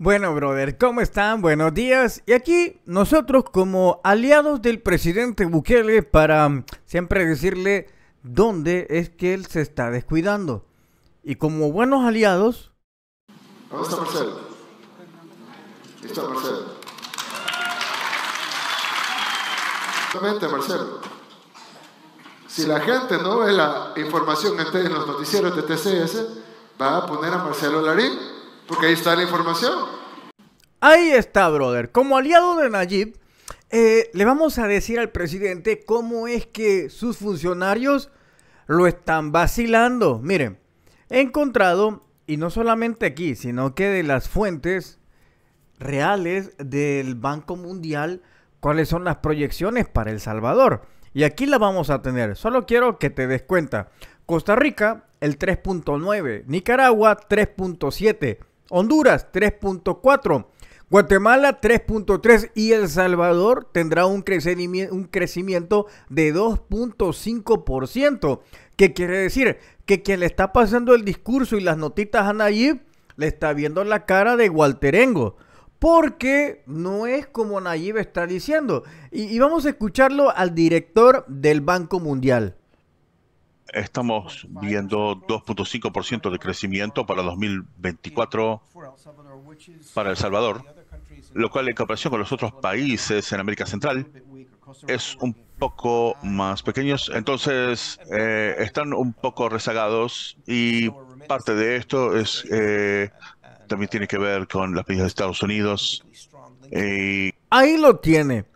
Bueno, brother, ¿cómo están? Buenos días. Y aquí nosotros como aliados del presidente Bukele para mm, siempre decirle dónde es que él se está descuidando. Y como buenos aliados... ¿Dónde está Marcelo? Está Marcelo. Exactamente, Marcelo. Si la gente no ve la información en los noticieros de TCS, va a poner a Marcelo Larín porque ahí está la información. Ahí está, brother. Como aliado de Nayib, eh, le vamos a decir al presidente cómo es que sus funcionarios lo están vacilando. Miren, he encontrado, y no solamente aquí, sino que de las fuentes reales del Banco Mundial, cuáles son las proyecciones para El Salvador. Y aquí la vamos a tener. Solo quiero que te des cuenta. Costa Rica, el 3.9. Nicaragua, 3.7. Honduras 3.4, Guatemala 3.3 y El Salvador tendrá un crecimiento, un crecimiento de 2.5%. ¿Qué quiere decir? Que quien le está pasando el discurso y las notitas a Nayib le está viendo la cara de Walterengo. Porque no es como Nayib está diciendo. y vamos a escucharlo al director del Banco Mundial. Estamos viendo 2.5% de crecimiento para 2024 para El Salvador, lo cual en comparación con los otros países en América Central es un poco más pequeños, entonces eh, están un poco rezagados y parte de esto es eh, también tiene que ver con las medidas de Estados Unidos. Ahí lo tiene.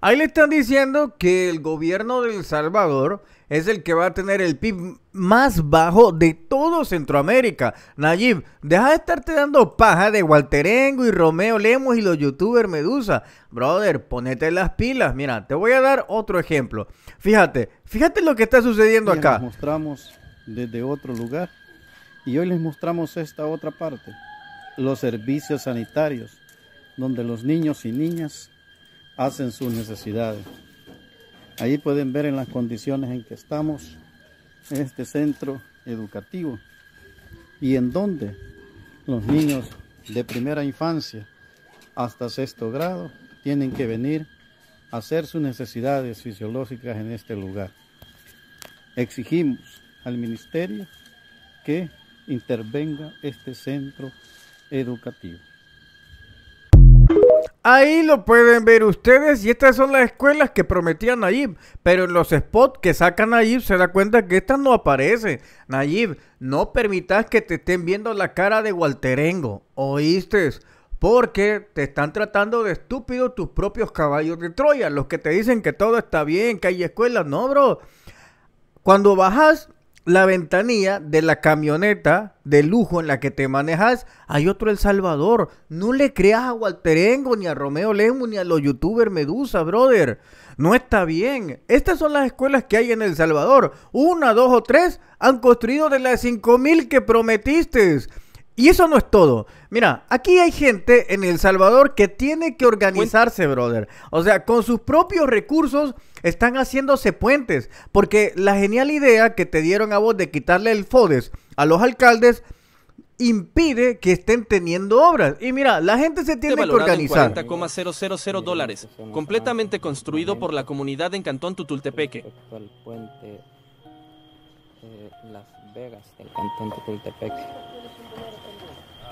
Ahí le están diciendo que el gobierno de El Salvador es el que va a tener el PIB más bajo de todo Centroamérica. Nayib, deja de estarte dando paja de Walterengo y Romeo Lemos y los youtubers Medusa. Brother, ponete las pilas. Mira, te voy a dar otro ejemplo. Fíjate, fíjate lo que está sucediendo acá. Les mostramos desde otro lugar y hoy les mostramos esta otra parte, los servicios sanitarios, donde los niños y niñas hacen sus necesidades. Ahí pueden ver en las condiciones en que estamos este centro educativo y en donde los niños de primera infancia hasta sexto grado tienen que venir a hacer sus necesidades fisiológicas en este lugar. Exigimos al ministerio que intervenga este centro educativo. Ahí lo pueden ver ustedes y estas son las escuelas que prometía Nayib, pero en los spots que saca Nayib se da cuenta que esta no aparece. Nayib, no permitas que te estén viendo la cara de Walterengo, ¿oíste? Porque te están tratando de estúpido tus propios caballos de Troya, los que te dicen que todo está bien, que hay escuelas, no, bro. Cuando bajas la ventanilla de la camioneta de lujo en la que te manejas, hay otro El Salvador. No le creas a Walterengo, ni a Romeo Lemus, ni a los youtubers Medusa, brother. No está bien. Estas son las escuelas que hay en El Salvador. Una, dos o tres han construido de las cinco mil que prometiste. Y eso no es todo. Mira, aquí hay gente en El Salvador que tiene que organizarse, brother. O sea, con sus propios recursos están haciéndose puentes. Porque la genial idea que te dieron a vos de quitarle el FODES a los alcaldes impide que estén teniendo obras. Y mira, la gente se tiene que organizar. 40,000 dólares, completamente construido por la comunidad en Cantón Tutultepeque. El puente, eh, Vegas, del cantón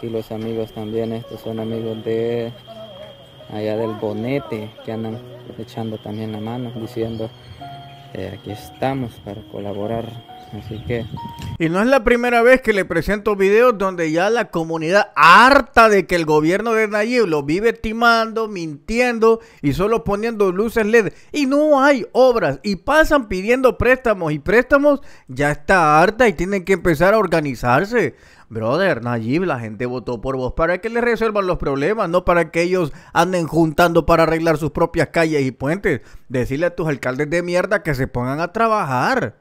y y los amigos también, estos son amigos de allá del bonete que andan echando también la mano diciendo eh, aquí estamos para colaborar que. Y no es la primera vez que le presento videos donde ya la comunidad harta de que el gobierno de Nayib lo vive timando, mintiendo y solo poniendo luces LED. Y no hay obras. Y pasan pidiendo préstamos. Y préstamos ya está harta y tienen que empezar a organizarse. Brother, Nayib, la gente votó por vos para que les resuelvan los problemas, no para que ellos anden juntando para arreglar sus propias calles y puentes. Decirle a tus alcaldes de mierda que se pongan a trabajar.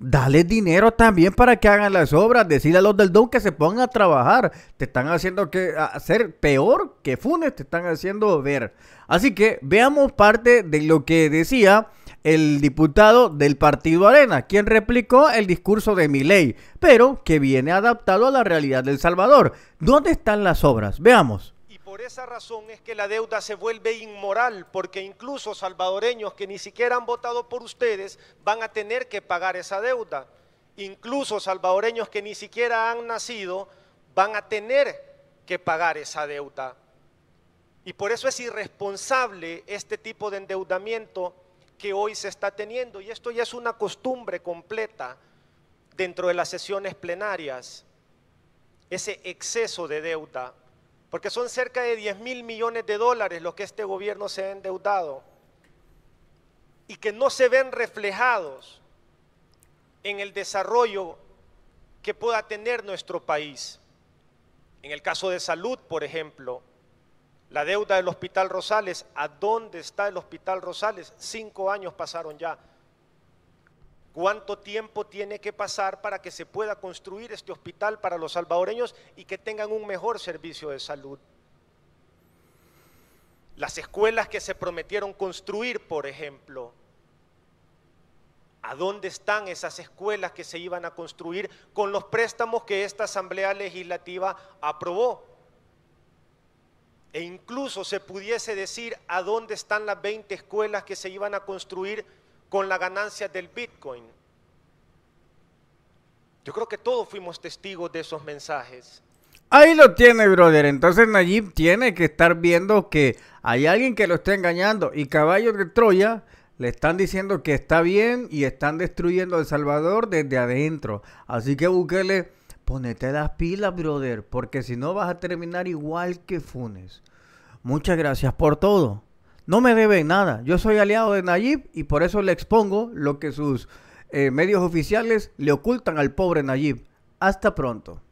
Dale dinero también para que hagan las obras. Decirle a los del DON que se pongan a trabajar. Te están haciendo que hacer peor que Funes, te están haciendo ver. Así que veamos parte de lo que decía el diputado del Partido Arena, quien replicó el discurso de mi ley, pero que viene adaptado a la realidad del Salvador. ¿Dónde están las obras? Veamos esa razón es que la deuda se vuelve inmoral, porque incluso salvadoreños que ni siquiera han votado por ustedes van a tener que pagar esa deuda. Incluso salvadoreños que ni siquiera han nacido van a tener que pagar esa deuda. Y por eso es irresponsable este tipo de endeudamiento que hoy se está teniendo. Y esto ya es una costumbre completa dentro de las sesiones plenarias, ese exceso de deuda porque son cerca de 10 mil millones de dólares los que este gobierno se ha endeudado y que no se ven reflejados en el desarrollo que pueda tener nuestro país. En el caso de salud, por ejemplo, la deuda del Hospital Rosales, ¿a dónde está el Hospital Rosales? Cinco años pasaron ya cuánto tiempo tiene que pasar para que se pueda construir este hospital para los salvadoreños y que tengan un mejor servicio de salud. Las escuelas que se prometieron construir, por ejemplo, ¿A dónde están esas escuelas que se iban a construir con los préstamos que esta Asamblea Legislativa aprobó? E incluso se pudiese decir a dónde están las 20 escuelas que se iban a construir con la ganancia del Bitcoin. Yo creo que todos fuimos testigos de esos mensajes. Ahí lo tiene, brother. Entonces Nayib tiene que estar viendo que hay alguien que lo está engañando. Y caballos de Troya le están diciendo que está bien y están destruyendo El Salvador desde adentro. Así que Bukele, ponete las pilas, brother, porque si no vas a terminar igual que Funes. Muchas gracias por todo no me deben nada. Yo soy aliado de Nayib y por eso le expongo lo que sus eh, medios oficiales le ocultan al pobre Nayib. Hasta pronto.